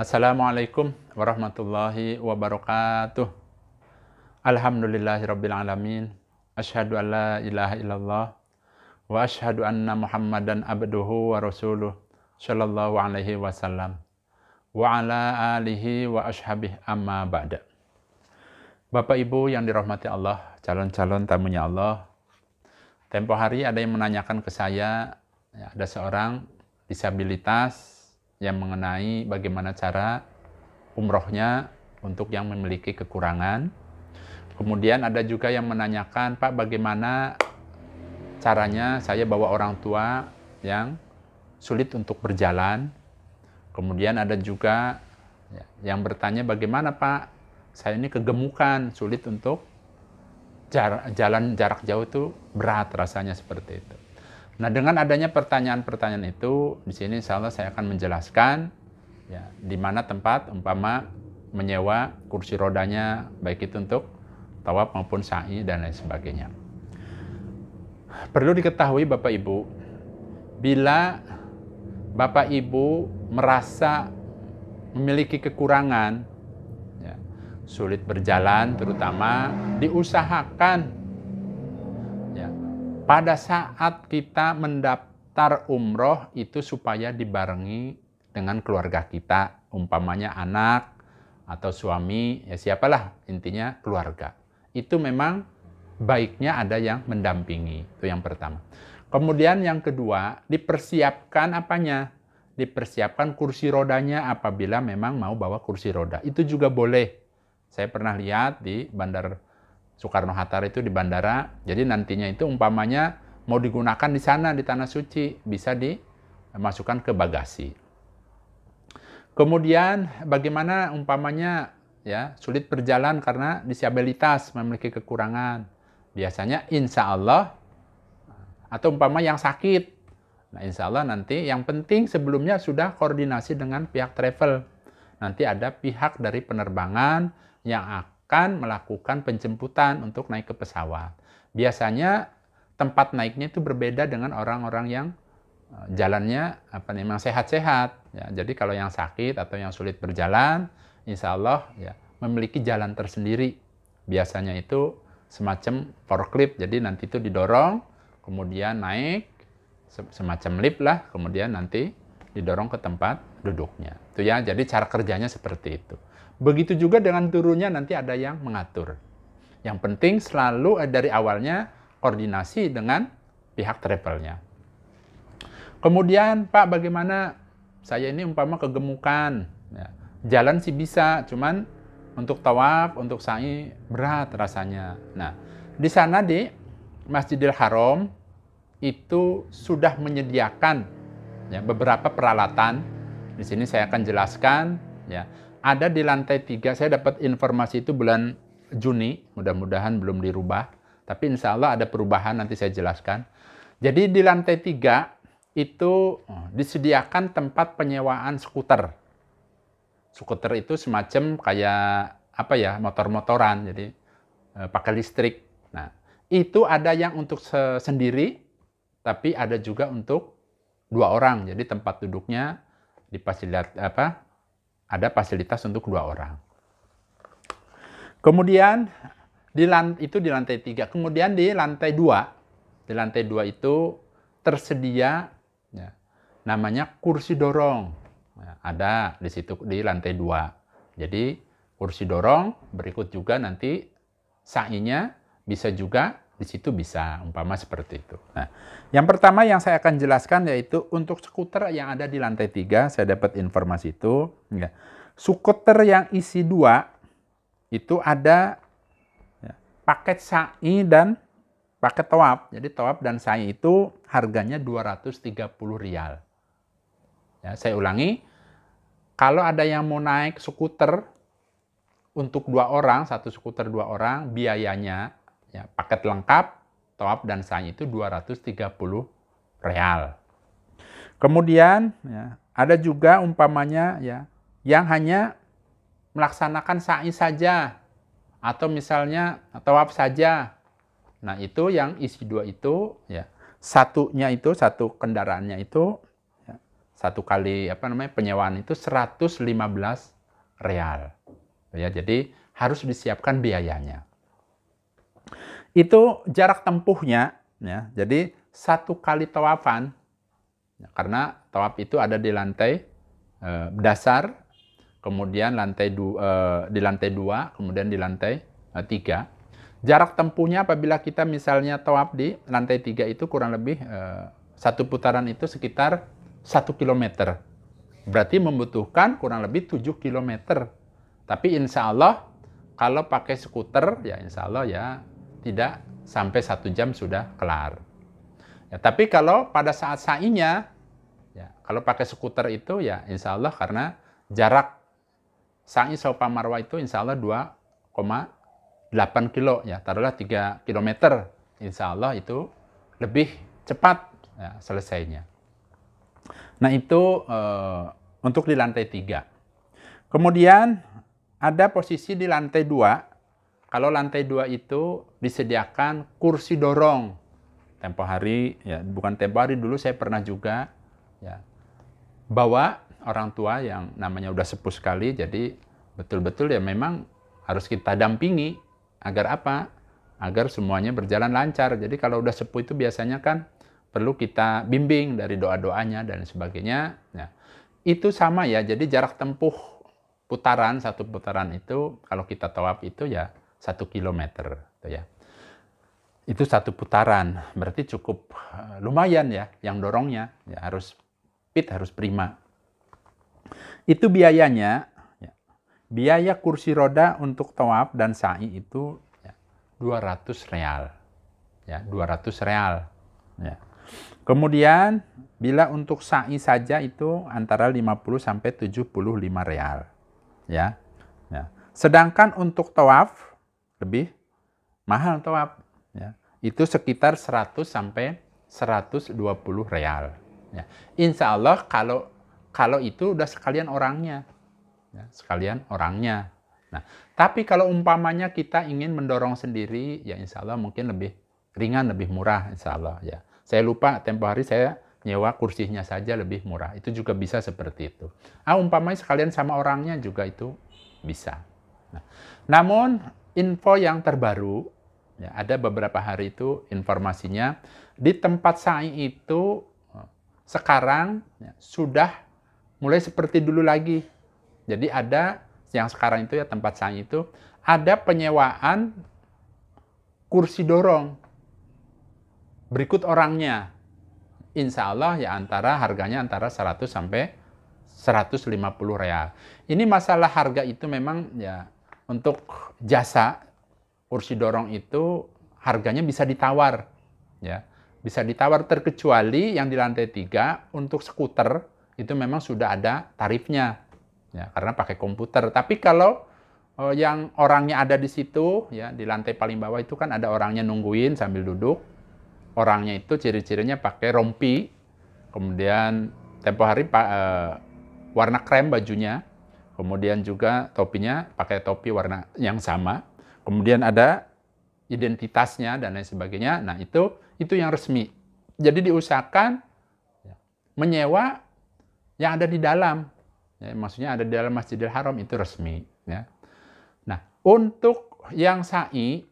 Assalamualaikum warahmatullahi wabarakatuh. Alhamdulillahi rabbil alamin. Ashadu an la ilaha illallah wa ashadu anna Muhammadan abduhu wa rasuluh shallallahu alaihi wasallam. Wa ala alihi wa ashabih amma ba'da. Bapak Ibu yang dirahmati Allah, calon-calon tamunya Allah. Tempo hari ada yang menanyakan ke saya, ya, ada seorang disabilitas yang mengenai bagaimana cara umrohnya untuk yang memiliki kekurangan. Kemudian ada juga yang menanyakan, Pak bagaimana caranya saya bawa orang tua yang sulit untuk berjalan. Kemudian ada juga yang bertanya bagaimana Pak saya ini kegemukan, sulit untuk jar jalan jarak jauh itu berat rasanya seperti itu. Nah, dengan adanya pertanyaan-pertanyaan itu, di sini insya Allah saya akan menjelaskan ya, di mana tempat umpama menyewa kursi rodanya, baik itu untuk tawaf maupun sa'i dan lain sebagainya. Perlu diketahui Bapak Ibu, bila Bapak Ibu merasa memiliki kekurangan, ya, sulit berjalan terutama, diusahakan pada saat kita mendaftar umroh itu supaya dibarengi dengan keluarga kita, umpamanya anak atau suami, ya siapalah intinya keluarga. Itu memang baiknya ada yang mendampingi. Itu yang pertama. Kemudian yang kedua, dipersiapkan apanya? Dipersiapkan kursi rodanya apabila memang mau bawa kursi roda. Itu juga boleh. Saya pernah lihat di bandar Soekarno Hatta itu di bandara. Jadi nantinya itu umpamanya mau digunakan di sana di tanah suci bisa dimasukkan ke bagasi. Kemudian bagaimana umpamanya ya sulit berjalan karena disabilitas memiliki kekurangan. Biasanya insya Allah atau umpama yang sakit. Nah insya Allah nanti yang penting sebelumnya sudah koordinasi dengan pihak travel. Nanti ada pihak dari penerbangan yang akan akan melakukan penjemputan untuk naik ke pesawat. Biasanya tempat naiknya itu berbeda dengan orang-orang yang eh, jalannya apa nih, memang sehat-sehat. Ya, jadi kalau yang sakit atau yang sulit berjalan, insya Allah ya, memiliki jalan tersendiri. Biasanya itu semacam forklift, jadi nanti itu didorong, kemudian naik, semacam lift lah, kemudian nanti didorong ke tempat duduknya. Itu ya, jadi cara kerjanya seperti itu. Begitu juga dengan turunnya nanti ada yang mengatur. Yang penting selalu eh, dari awalnya koordinasi dengan pihak travelnya. Kemudian Pak bagaimana saya ini umpama kegemukan, ya. jalan sih bisa, cuman untuk tawaf, untuk sa'i berat rasanya. Nah, di sana di Masjidil Haram itu sudah menyediakan ya, beberapa peralatan. Di sini saya akan jelaskan ya ada di lantai tiga. Saya dapat informasi itu bulan Juni. Mudah-mudahan belum dirubah. Tapi insya Allah ada perubahan nanti saya jelaskan. Jadi di lantai tiga itu oh, disediakan tempat penyewaan skuter. Skuter itu semacam kayak apa ya motor-motoran. Jadi eh, pakai listrik. Nah itu ada yang untuk sendiri, tapi ada juga untuk dua orang. Jadi tempat duduknya dipasilitasi apa ada fasilitas untuk dua orang. Kemudian di lantai, itu di lantai tiga. Kemudian di lantai dua, di lantai dua itu tersedia ya, namanya kursi dorong. Ya, ada di situ di lantai dua. Jadi kursi dorong berikut juga nanti sainya bisa juga di situ bisa umpama seperti itu. Nah, yang pertama yang saya akan jelaskan yaitu untuk skuter yang ada di lantai 3, saya dapat informasi itu. Ya. Skuter yang isi dua itu ada ya, paket sa'i dan paket toap. Jadi toap dan sa'i itu harganya 230 rial. Ya, saya ulangi, kalau ada yang mau naik skuter untuk dua orang, satu skuter dua orang, biayanya Ya, paket lengkap, top dan sang itu 230 real. Kemudian ya, ada juga umpamanya ya yang hanya melaksanakan sa'i saja atau misalnya tawaf saja. Nah, itu yang isi dua itu ya. Satunya itu satu kendaraannya itu ya, satu kali apa namanya penyewaan itu 115 real. Ya, jadi harus disiapkan biayanya. Itu jarak tempuhnya, ya, jadi satu kali tawafan, ya, karena tawaf itu ada di lantai e, dasar, kemudian lantai du, e, di lantai dua, kemudian di lantai e, tiga. Jarak tempuhnya apabila kita misalnya tawaf di lantai tiga itu kurang lebih e, satu putaran itu sekitar satu kilometer. Berarti membutuhkan kurang lebih tujuh kilometer tapi insya Allah kalau pakai skuter ya insya Allah ya tidak sampai satu jam sudah kelar. Ya, tapi kalau pada saat sainya, ya, kalau pakai skuter itu ya insya Allah karena jarak sa'i Sopa Marwa itu insya Allah 2,8 kilo ya taruhlah 3 km insya Allah itu lebih cepat ya, selesainya. Nah itu eh, untuk di lantai 3. Kemudian ada posisi di lantai 2 kalau lantai dua itu disediakan kursi dorong. Tempo hari, ya bukan tempo hari dulu saya pernah juga ya bawa orang tua yang namanya udah sepuh sekali, jadi betul-betul ya memang harus kita dampingi agar apa? Agar semuanya berjalan lancar. Jadi kalau udah sepuh itu biasanya kan perlu kita bimbing dari doa-doanya dan sebagainya. Ya. Itu sama ya, jadi jarak tempuh putaran, satu putaran itu kalau kita tawaf itu ya satu kilometer gitu ya itu satu putaran berarti cukup eh, lumayan ya yang dorongnya ya harus pit harus prima itu biayanya ya, biaya kursi roda untuk toab dan sa'i itu ya, 200 real ya 200 real ya kemudian bila untuk sa'i saja itu antara 50 sampai 75 real ya, ya. sedangkan untuk toaf lebih mahal toap ya. Itu sekitar 100 sampai 120 real. Ya. Insya Allah kalau kalau itu udah sekalian orangnya, ya, sekalian orangnya. Nah, tapi kalau umpamanya kita ingin mendorong sendiri, ya insya Allah mungkin lebih ringan, lebih murah, insya Allah ya. Saya lupa tempo hari saya nyewa kursinya saja lebih murah. Itu juga bisa seperti itu. Ah, umpamanya sekalian sama orangnya juga itu bisa. Nah, namun info yang terbaru, ya, ada beberapa hari itu informasinya, di tempat saya itu eh, sekarang ya, sudah mulai seperti dulu lagi. Jadi ada yang sekarang itu ya tempat saya itu ada penyewaan kursi dorong. Berikut orangnya. Insya Allah ya antara harganya antara 100 sampai 150 real. Ini masalah harga itu memang ya untuk jasa kursi dorong itu harganya bisa ditawar ya bisa ditawar terkecuali yang di lantai tiga untuk skuter itu memang sudah ada tarifnya ya karena pakai komputer tapi kalau eh, yang orangnya ada di situ ya di lantai paling bawah itu kan ada orangnya nungguin sambil duduk orangnya itu ciri-cirinya pakai rompi kemudian tempo hari eh, warna krem bajunya Kemudian juga topinya pakai topi warna yang sama. Kemudian ada identitasnya dan lain sebagainya. Nah, itu itu yang resmi. Jadi diusahakan ya. menyewa yang ada di dalam. Ya, maksudnya ada di dalam Masjidil Haram itu resmi, ya. Nah, untuk yang sa'i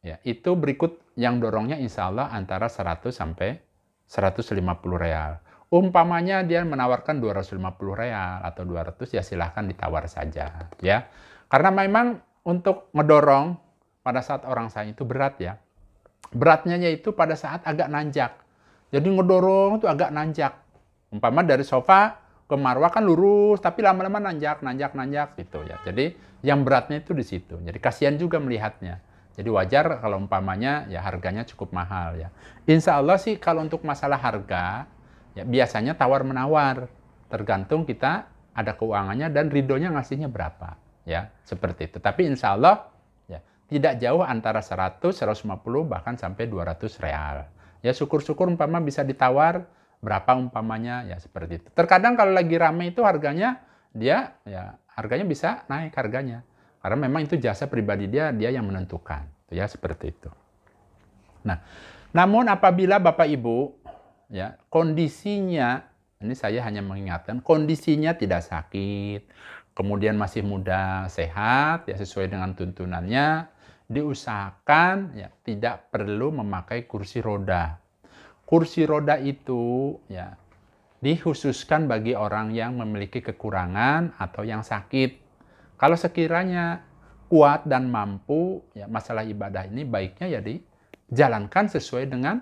ya, itu berikut yang dorongnya insya Allah antara 100 sampai 150 real. Umpamanya dia menawarkan 250 real atau 200 ya silahkan ditawar saja ya. Karena memang untuk mendorong pada saat orang saya itu berat ya. Beratnya yaitu pada saat agak nanjak. Jadi ngedorong itu agak nanjak. Umpama dari sofa ke marwah kan lurus tapi lama-lama nanjak nanjak nanjak gitu ya jadi yang beratnya itu di situ jadi kasihan juga melihatnya jadi wajar kalau umpamanya ya harganya cukup mahal ya insya Allah sih kalau untuk masalah harga Ya, biasanya tawar-menawar, tergantung kita ada keuangannya dan ridonya ngasihnya berapa. Ya, seperti itu. Tapi insya Allah ya, tidak jauh antara 100, 150, bahkan sampai 200 real. Ya, syukur-syukur umpama bisa ditawar berapa umpamanya, ya seperti itu. Terkadang kalau lagi rame itu harganya dia ya harganya bisa naik harganya. Karena memang itu jasa pribadi dia, dia yang menentukan. Ya, seperti itu. Nah, namun apabila Bapak Ibu ya kondisinya ini saya hanya mengingatkan kondisinya tidak sakit, kemudian masih muda, sehat ya sesuai dengan tuntunannya, diusahakan ya tidak perlu memakai kursi roda. Kursi roda itu ya dikhususkan bagi orang yang memiliki kekurangan atau yang sakit. Kalau sekiranya kuat dan mampu, ya masalah ibadah ini baiknya ya dijalankan sesuai dengan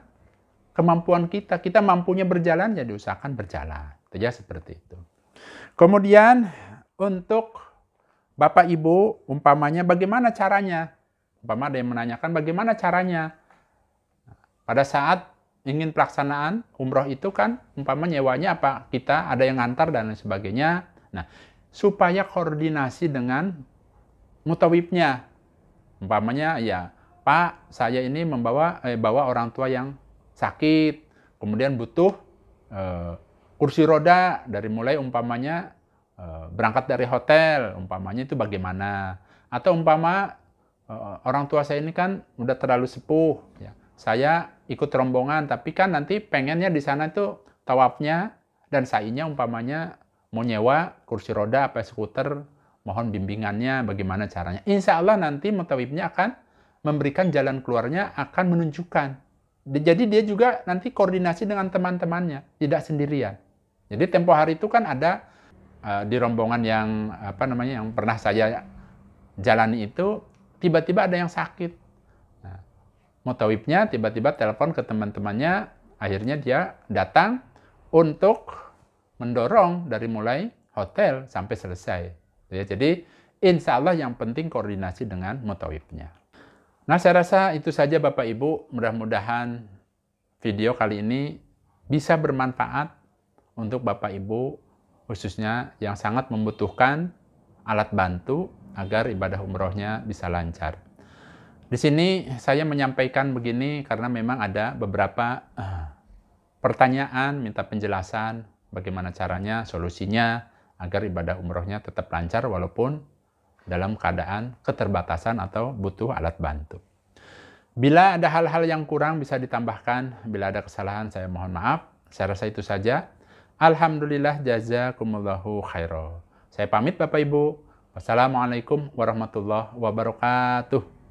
kemampuan kita. Kita mampunya berjalan, ya diusahakan berjalan. Ya, seperti itu. Kemudian untuk Bapak Ibu, umpamanya bagaimana caranya? Umpama ada yang menanyakan bagaimana caranya? Pada saat ingin pelaksanaan umroh itu kan umpama nyewanya apa kita ada yang ngantar dan lain sebagainya. Nah, supaya koordinasi dengan mutawibnya. Umpamanya ya, Pak, saya ini membawa eh, bawa orang tua yang sakit, kemudian butuh e, kursi roda dari mulai umpamanya e, berangkat dari hotel, umpamanya itu bagaimana? Atau umpama e, orang tua saya ini kan udah terlalu sepuh, ya. saya ikut rombongan, tapi kan nanti pengennya di sana itu tawafnya dan sa'inya umpamanya mau nyewa kursi roda apa skuter, mohon bimbingannya bagaimana caranya. Insya Allah nanti mutawibnya akan memberikan jalan keluarnya, akan menunjukkan jadi dia juga nanti koordinasi dengan teman-temannya, tidak sendirian. Jadi tempo hari itu kan ada uh, di rombongan yang apa namanya yang pernah saya jalani itu tiba-tiba ada yang sakit. Nah, Motowipnya tiba-tiba telepon ke teman-temannya, akhirnya dia datang untuk mendorong dari mulai hotel sampai selesai. Ya, jadi insya Allah yang penting koordinasi dengan motowipnya. Nah, saya rasa itu saja Bapak Ibu. Mudah-mudahan video kali ini bisa bermanfaat untuk Bapak Ibu khususnya yang sangat membutuhkan alat bantu agar ibadah umrohnya bisa lancar. Di sini saya menyampaikan begini karena memang ada beberapa eh, pertanyaan, minta penjelasan bagaimana caranya, solusinya agar ibadah umrohnya tetap lancar walaupun dalam keadaan keterbatasan atau butuh alat bantu. Bila ada hal-hal yang kurang bisa ditambahkan, bila ada kesalahan saya mohon maaf. Saya rasa itu saja. Alhamdulillah jazakumullahu khairah. Saya pamit Bapak Ibu. Wassalamualaikum warahmatullahi wabarakatuh.